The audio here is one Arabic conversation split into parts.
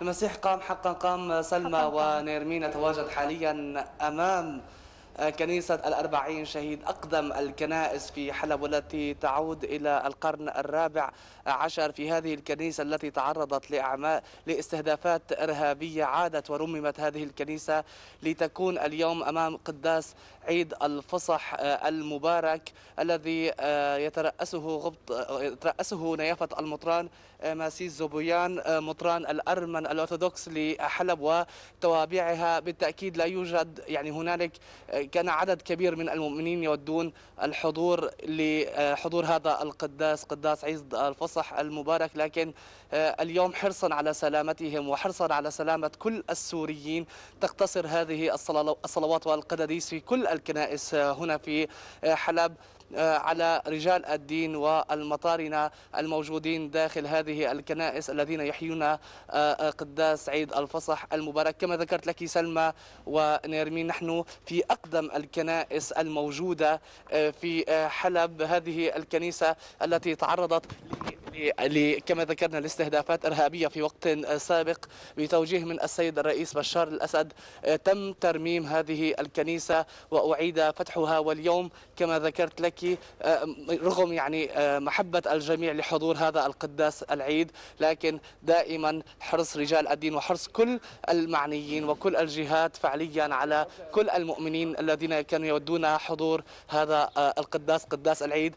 المسيح قام حقا قام سلمى ونيرمين تواجد حاليا أمام آه، كنيسة الأربعين شهيد أقدم الكنائس في حلب والتي تعود إلى القرن الرابع عشر في هذه الكنيسة التي تعرضت لأعمال لاستهدافات إرهابية عادت ورممت هذه الكنيسة لتكون اليوم أمام قداس عيد الفصح آه، المبارك الذي آه، يترأسه غبط يترأسه نيافة المطران ماسيس زوبيان مطران الأرمن الأرثوذكس لحلب وتوابعها بالتأكيد لا يوجد يعني هنالك كان عدد كبير من المؤمنين يودون الحضور لحضور هذا القداس قداس عيد الفصح المبارك لكن آه، اليوم حرصا على سلامتهم وحرصا على سلامة كل السوريين تقتصر هذه الصلوات والقداديس في كل الكنائس آه، هنا في آه، حلب آه، على رجال الدين والمطارنة الموجودين داخل هذه الكنائس الذين يحيون آه، آه، قداس عيد الفصح المبارك كما ذكرت لك سلمى ونيرمين نحن في أقدم الكنائس الموجودة في حلب هذه الكنيسة التي تعرضت كما ذكرنا لاستهدافات إرهابية في وقت سابق بتوجيه من السيد الرئيس بشار الأسد آه، تم ترميم هذه الكنيسة وأعيد فتحها واليوم كما ذكرت لك آه، رغم يعني آه، محبة الجميع لحضور هذا القداس العيد لكن دائما حرص رجال الدين وحرص كل المعنيين وكل الجهات فعليا على كل المؤمنين الذين كانوا يودون حضور هذا القداس قداس العيد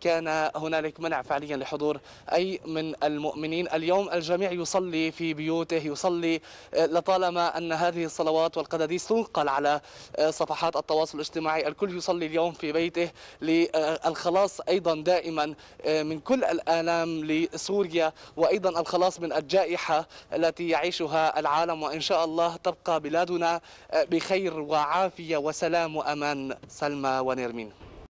كان هنالك منع فعليا لحضور حضور أي من المؤمنين اليوم الجميع يصلي في بيوته يصلي آه، لطالما أن هذه الصلوات والقداديس تنقل على آه، صفحات التواصل الاجتماعي الكل يصلي اليوم في بيته للخلاص آه، أيضا دائما من كل الآلام لسوريا وأيضا الخلاص من الجائحة التي يعيشها العالم وإن شاء الله تبقى بلادنا بخير وعافية وسلام وأمان سلمى ونرمين